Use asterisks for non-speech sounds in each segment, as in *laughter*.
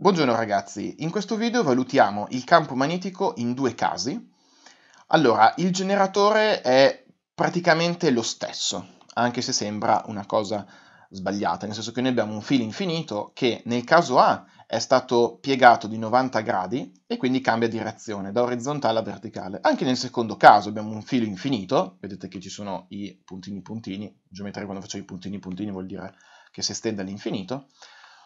Buongiorno ragazzi, in questo video valutiamo il campo magnetico in due casi. Allora, il generatore è praticamente lo stesso, anche se sembra una cosa sbagliata, nel senso che noi abbiamo un filo infinito che nel caso A è stato piegato di 90 gradi e quindi cambia direzione da orizzontale a verticale. Anche nel secondo caso abbiamo un filo infinito, vedete che ci sono i puntini puntini, in geometria quando faccio i puntini puntini vuol dire che si estende all'infinito,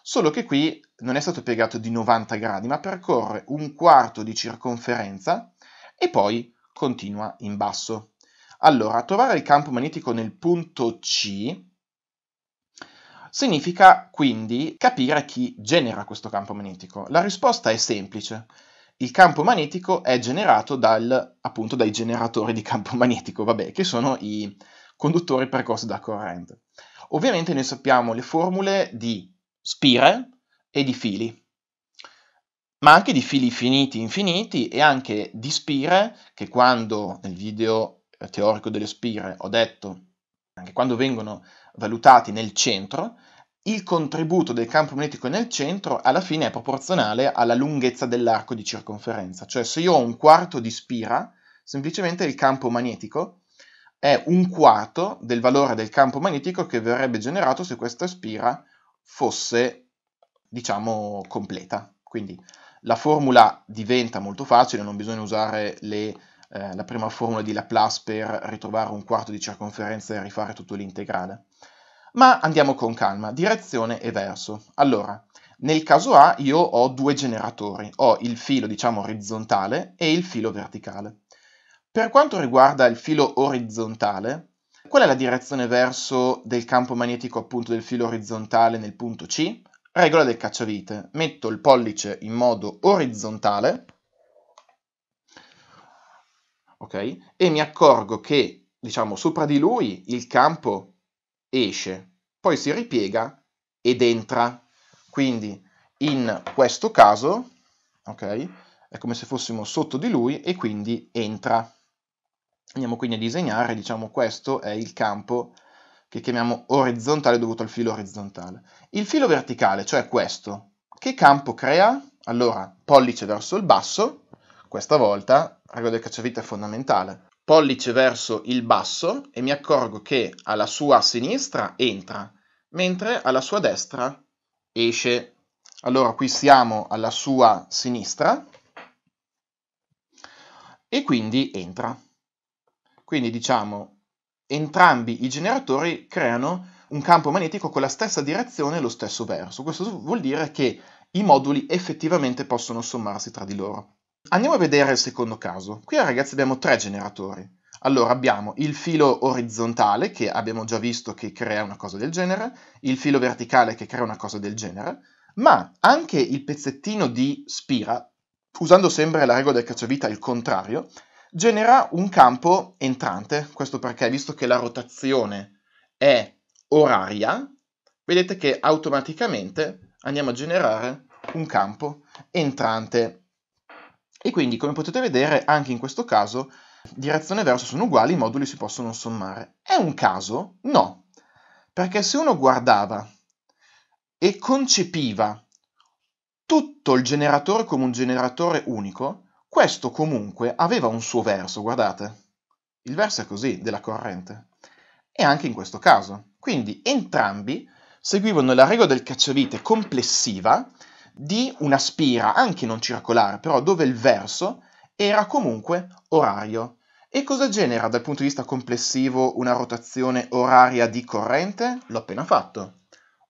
solo che qui non è stato piegato di 90 gradi, ma percorre un quarto di circonferenza e poi continua in basso. Allora, trovare il campo magnetico nel punto C significa quindi capire chi genera questo campo magnetico. La risposta è semplice. Il campo magnetico è generato dal, appunto, dai generatori di campo *laughs* magnetico, vabbè, che sono i conduttori percorsi da corrente. Ovviamente noi sappiamo le formule di spire e di fili, ma anche di fili finiti infiniti e anche di spire che quando nel video teorico delle spire ho detto, anche quando vengono valutati nel centro, il contributo del campo magnetico nel centro alla fine è proporzionale alla lunghezza dell'arco di circonferenza, cioè se io ho un quarto di spira, semplicemente il campo magnetico è un quarto del valore del campo magnetico che verrebbe generato se questa spira fosse, diciamo, completa. Quindi la formula diventa molto facile, non bisogna usare le, eh, la prima formula di Laplace per ritrovare un quarto di circonferenza e rifare tutto l'integrale. Ma andiamo con calma, direzione e verso. Allora, nel caso A io ho due generatori, ho il filo diciamo orizzontale e il filo verticale. Per quanto riguarda il filo orizzontale, Qual è la direzione verso del campo magnetico appunto del filo orizzontale nel punto C? Regola del cacciavite. Metto il pollice in modo orizzontale, ok? E mi accorgo che, diciamo, sopra di lui il campo esce, poi si ripiega ed entra. Quindi in questo caso, ok? È come se fossimo sotto di lui e quindi entra. Andiamo quindi a disegnare, diciamo questo è il campo che chiamiamo orizzontale dovuto al filo orizzontale. Il filo verticale, cioè questo, che campo crea? Allora, pollice verso il basso, questa volta, regola del cacciavite è fondamentale, pollice verso il basso e mi accorgo che alla sua sinistra entra, mentre alla sua destra esce. Allora qui siamo alla sua sinistra e quindi entra. Quindi diciamo, entrambi i generatori creano un campo magnetico con la stessa direzione e lo stesso verso. Questo vuol dire che i moduli effettivamente possono sommarsi tra di loro. Andiamo a vedere il secondo caso. Qui ragazzi abbiamo tre generatori. Allora abbiamo il filo orizzontale che abbiamo già visto che crea una cosa del genere, il filo verticale che crea una cosa del genere, ma anche il pezzettino di spira, usando sempre la regola del cacciavita al contrario, genera un campo entrante, questo perché visto che la rotazione è oraria, vedete che automaticamente andiamo a generare un campo entrante. E quindi, come potete vedere, anche in questo caso direzione e verso sono uguali, i moduli si possono sommare. È un caso? No, perché se uno guardava e concepiva tutto il generatore come un generatore unico, questo comunque aveva un suo verso, guardate. Il verso è così, della corrente. E anche in questo caso. Quindi entrambi seguivano la regola del cacciavite complessiva di una spira, anche non circolare, però dove il verso era comunque orario. E cosa genera dal punto di vista complessivo una rotazione oraria di corrente? L'ho appena fatto.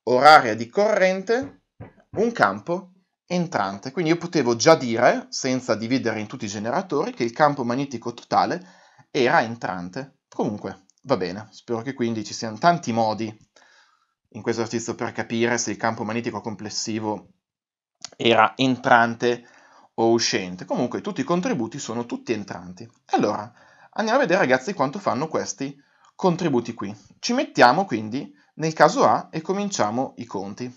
Oraria di corrente, un campo entrante. Quindi io potevo già dire, senza dividere in tutti i generatori, che il campo magnetico totale era entrante. Comunque, va bene. Spero che quindi ci siano tanti modi in questo esercizio per capire se il campo magnetico complessivo era entrante o uscente. Comunque tutti i contributi sono tutti entranti. Allora, andiamo a vedere ragazzi quanto fanno questi contributi qui. Ci mettiamo quindi nel caso A e cominciamo i conti.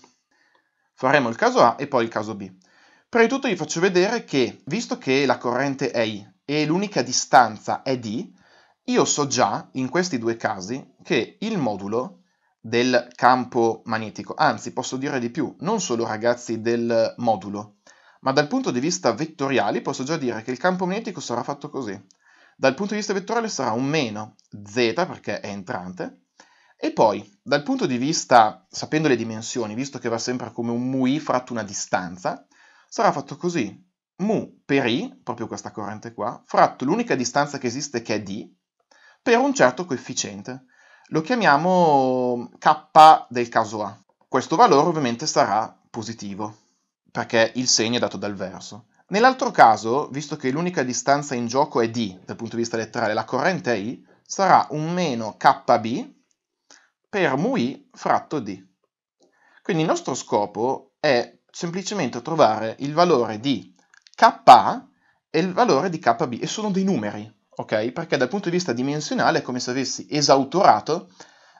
Faremo il caso A e poi il caso B. Prima di tutto vi faccio vedere che, visto che la corrente è I e l'unica distanza è D, io so già, in questi due casi, che il modulo del campo magnetico, anzi posso dire di più, non solo ragazzi del modulo, ma dal punto di vista vettoriale posso già dire che il campo magnetico sarà fatto così. Dal punto di vista vettoriale sarà un meno z perché è entrante, e poi, dal punto di vista, sapendo le dimensioni, visto che va sempre come un μi fratto una distanza, sarà fatto così. mu per i, proprio questa corrente qua, fratto l'unica distanza che esiste che è d, per un certo coefficiente. Lo chiamiamo k del caso A. Questo valore ovviamente sarà positivo, perché il segno è dato dal verso. Nell'altro caso, visto che l'unica distanza in gioco è d, dal punto di vista letterale, la corrente è i, sarà un meno kb, per mu i fratto d. Quindi il nostro scopo è semplicemente trovare il valore di Ka e il valore di Kb, e sono dei numeri, ok? Perché dal punto di vista dimensionale è come se avessi esautorato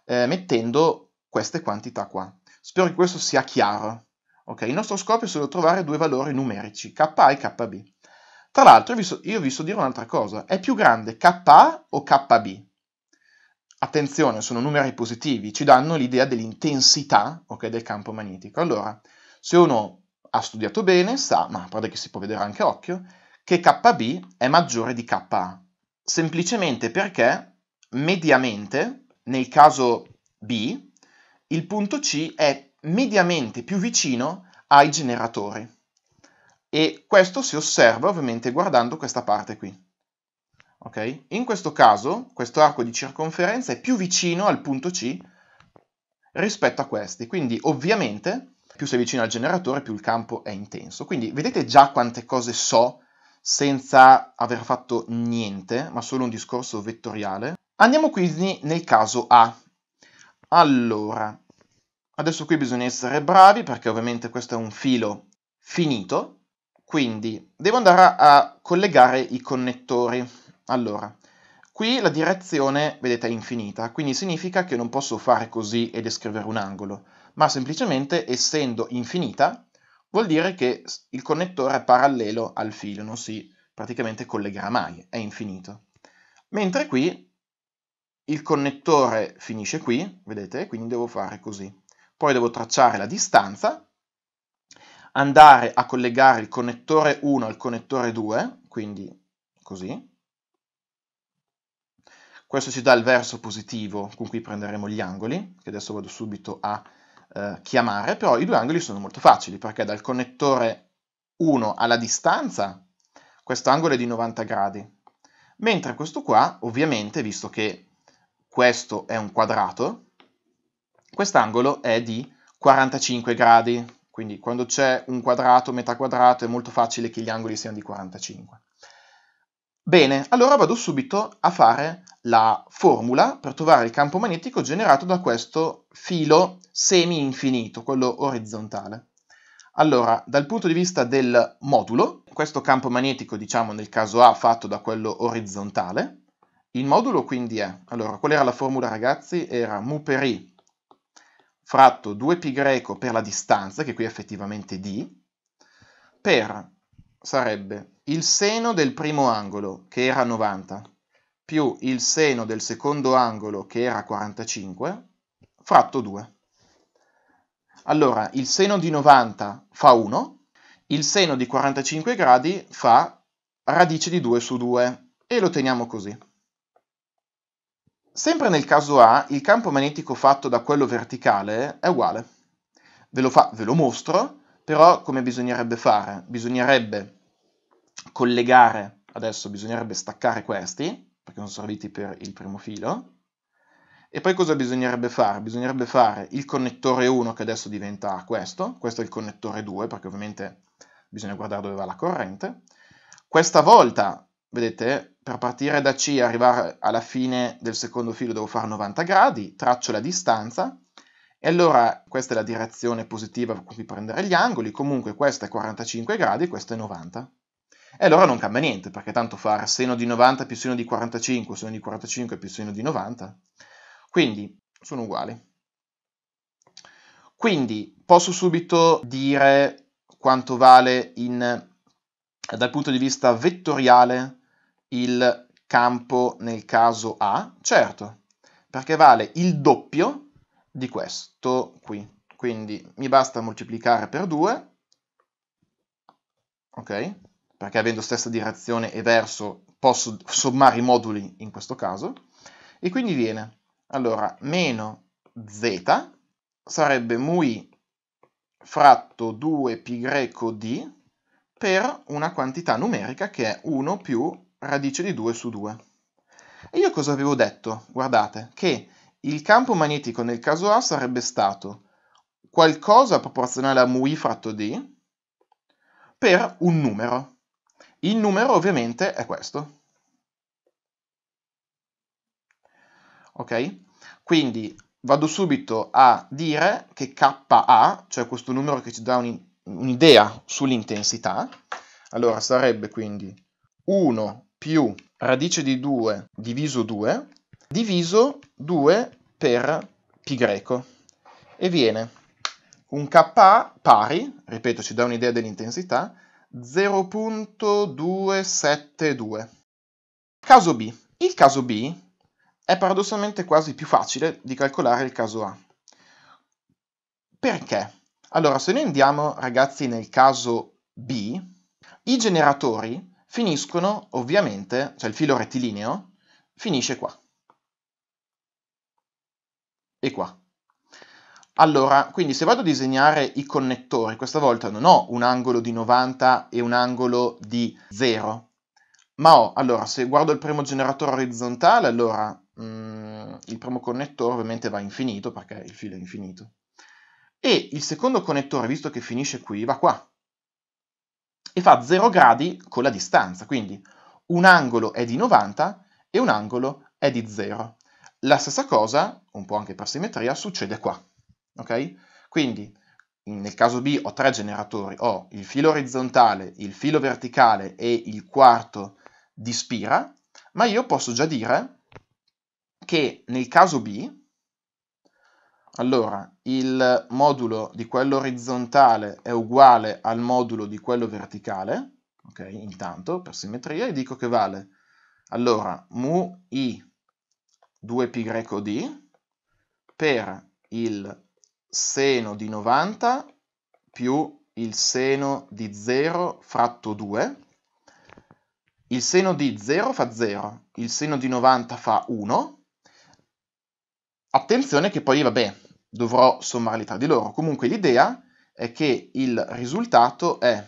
eh, mettendo queste quantità qua. Spero che questo sia chiaro, ok? Il nostro scopo è solo trovare due valori numerici, K e Kb. Tra l'altro io vi so dire un'altra cosa, è più grande kA o Kb? attenzione, sono numeri positivi, ci danno l'idea dell'intensità okay, del campo magnetico. Allora, se uno ha studiato bene, sa, ma a parte che si può vedere anche a occhio, che KB è maggiore di KA, semplicemente perché mediamente, nel caso B, il punto C è mediamente più vicino ai generatori. E questo si osserva ovviamente guardando questa parte qui. Okay? In questo caso, questo arco di circonferenza è più vicino al punto C rispetto a questi, quindi ovviamente più sei vicino al generatore più il campo è intenso. Quindi vedete già quante cose so senza aver fatto niente, ma solo un discorso vettoriale. Andiamo quindi nel caso A. Allora, adesso qui bisogna essere bravi perché ovviamente questo è un filo finito, quindi devo andare a collegare i connettori. Allora, qui la direzione, vedete, è infinita, quindi significa che non posso fare così e descrivere un angolo, ma semplicemente, essendo infinita, vuol dire che il connettore è parallelo al filo, non si praticamente collegherà mai, è infinito. Mentre qui il connettore finisce qui, vedete, quindi devo fare così. Poi devo tracciare la distanza, andare a collegare il connettore 1 al connettore 2, quindi così, questo ci dà il verso positivo con cui prenderemo gli angoli, che adesso vado subito a eh, chiamare, però i due angoli sono molto facili, perché dal connettore 1 alla distanza questo angolo è di 90 gradi, mentre questo qua, ovviamente, visto che questo è un quadrato, quest'angolo è di 45 gradi, quindi quando c'è un quadrato, metà quadrato, è molto facile che gli angoli siano di 45. Bene, allora vado subito a fare la formula per trovare il campo magnetico generato da questo filo semi-infinito, quello orizzontale. Allora, dal punto di vista del modulo, questo campo magnetico, diciamo nel caso A, fatto da quello orizzontale, il modulo quindi è, allora, qual era la formula ragazzi? Era mu per i fratto 2π per la distanza, che qui è effettivamente d, per sarebbe il seno del primo angolo, che era 90, più il seno del secondo angolo, che era 45, fratto 2. Allora, il seno di 90 fa 1, il seno di 45 gradi fa radice di 2 su 2, e lo teniamo così. Sempre nel caso A, il campo magnetico fatto da quello verticale è uguale. Ve lo, fa, ve lo mostro, però come bisognerebbe fare? Bisognerebbe collegare, adesso bisognerebbe staccare questi, perché sono serviti per il primo filo, e poi cosa bisognerebbe fare? Bisognerebbe fare il connettore 1 che adesso diventa questo, questo è il connettore 2 perché ovviamente bisogna guardare dove va la corrente. Questa volta, vedete, per partire da C e arrivare alla fine del secondo filo devo fare 90 gradi, traccio la distanza e allora questa è la direzione positiva con cui prendere gli angoli, comunque questa è 45 gradi e questa è 90. E allora non cambia niente, perché tanto far seno di 90 più seno di 45, seno di 45 più seno di 90. Quindi sono uguali. Quindi posso subito dire quanto vale in, dal punto di vista vettoriale il campo nel caso A? Certo, perché vale il doppio di questo qui. Quindi mi basta moltiplicare per 2, ok? perché avendo stessa direzione e verso posso sommare i moduli in questo caso, e quindi viene, allora, meno z sarebbe μi fratto 2 pi greco d per una quantità numerica che è 1 più radice di 2 su 2. E io cosa avevo detto? Guardate, che il campo magnetico nel caso A sarebbe stato qualcosa proporzionale a μi fratto d per un numero. Il numero ovviamente è questo. Ok? Quindi vado subito a dire che KA, cioè questo numero che ci dà un'idea sull'intensità, allora sarebbe quindi 1 più radice di 2 diviso 2 diviso 2 per pi greco e viene un Ka pari, ripeto ci dà un'idea dell'intensità, 0.272. Caso B. Il caso B è paradossalmente quasi più facile di calcolare il caso A. Perché? Allora, se noi andiamo, ragazzi, nel caso B, i generatori finiscono, ovviamente, cioè il filo rettilineo, finisce qua. E qua. Allora, quindi se vado a disegnare i connettori, questa volta non ho un angolo di 90 e un angolo di 0, ma ho, allora, se guardo il primo generatore orizzontale, allora mh, mm, il primo connettore ovviamente va infinito perché il filo è infinito. E il secondo connettore, visto che finisce qui, va qua. E fa 0 gradi con la distanza, quindi un angolo è di 90 e un angolo è di 0. La stessa cosa, un po' anche per simmetria, succede qua ok? Quindi nel caso B ho tre generatori, ho il filo orizzontale, il filo verticale e il quarto di spira, ma io posso già dire che nel caso B, allora, il modulo di quello orizzontale è uguale al modulo di quello verticale, ok, intanto per simmetria, e dico che vale, allora, mu i 2π d per il seno di 90 più il seno di 0 fratto 2. Il seno di 0 fa 0, il seno di 90 fa 1. Attenzione che poi, vabbè, dovrò sommarli tra di loro. Comunque l'idea è che il risultato è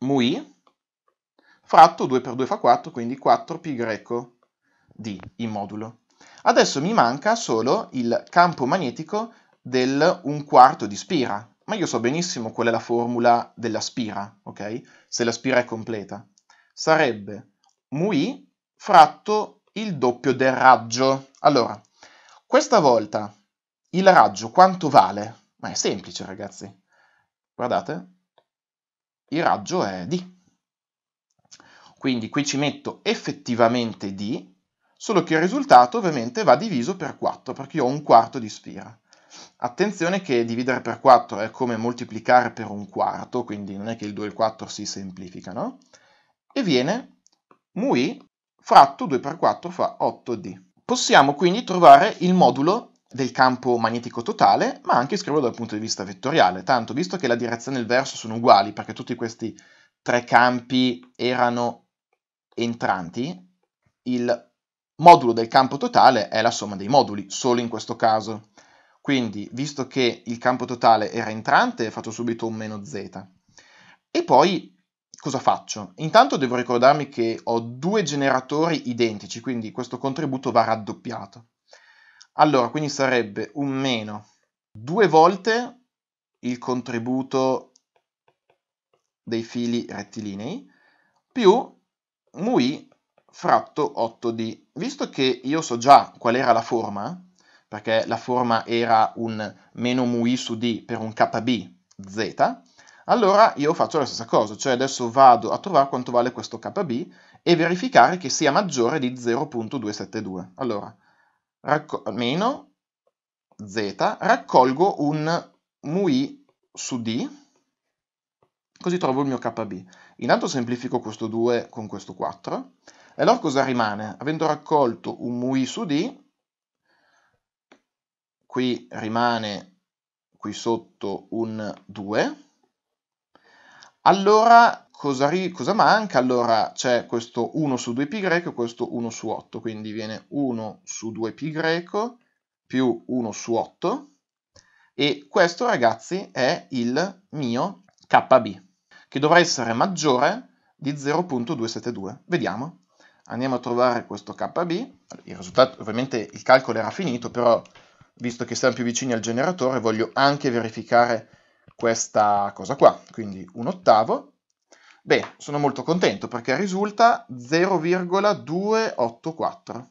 μi fratto 2 per 2 fa 4, quindi 4 π di in modulo. Adesso mi manca solo il campo magnetico del un quarto di spira, ma io so benissimo qual è la formula della spira, ok? Se la spira è completa. Sarebbe μi fratto il doppio del raggio. Allora, questa volta il raggio quanto vale? Ma è semplice, ragazzi. Guardate, il raggio è d. Quindi qui ci metto effettivamente d, solo che il risultato ovviamente va diviso per 4, perché io ho un quarto di spira. Attenzione che dividere per 4 è come moltiplicare per un quarto, quindi non è che il 2 e il 4 si semplificano, e viene μi fratto 2 per 4 fa 8d. Possiamo quindi trovare il modulo del campo magnetico totale, ma anche scriverlo dal punto di vista vettoriale, tanto visto che la direzione e il verso sono uguali, perché tutti questi tre campi erano entranti, il modulo del campo totale è la somma dei moduli, solo in questo caso. Quindi, visto che il campo totale era entrante, faccio subito un meno z. E poi cosa faccio? Intanto devo ricordarmi che ho due generatori identici, quindi questo contributo va raddoppiato. Allora, quindi sarebbe un meno due volte il contributo dei fili rettilinei più μi fratto 8 d Visto che io so già qual era la forma, perché la forma era un meno μi su d per un kb z, allora io faccio la stessa cosa, cioè adesso vado a trovare quanto vale questo kb e verificare che sia maggiore di 0.272. Allora, meno z, raccolgo un μi su d, così trovo il mio kb. Intanto semplifico questo 2 con questo 4, e allora cosa rimane? Avendo raccolto un μi su d, qui rimane qui sotto un 2. Allora cosa, cosa manca? Allora c'è questo 1 su 2π greco e questo 1 su 8, quindi viene 1 su 2π greco più 1 su 8 e questo ragazzi è il mio KB che dovrà essere maggiore di 0.272. Vediamo. Andiamo a trovare questo KB. Il risultato, ovviamente il calcolo era finito, però visto che siamo più vicini al generatore, voglio anche verificare questa cosa qua, quindi un ottavo. Beh, sono molto contento perché risulta 0,284.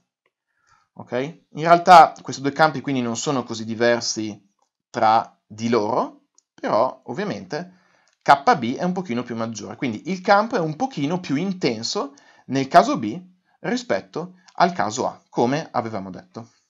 Ok? In realtà questi due campi quindi non sono così diversi tra di loro, però ovviamente KB è un pochino più maggiore, quindi il campo è un pochino più intenso nel caso B rispetto al caso A, come avevamo detto.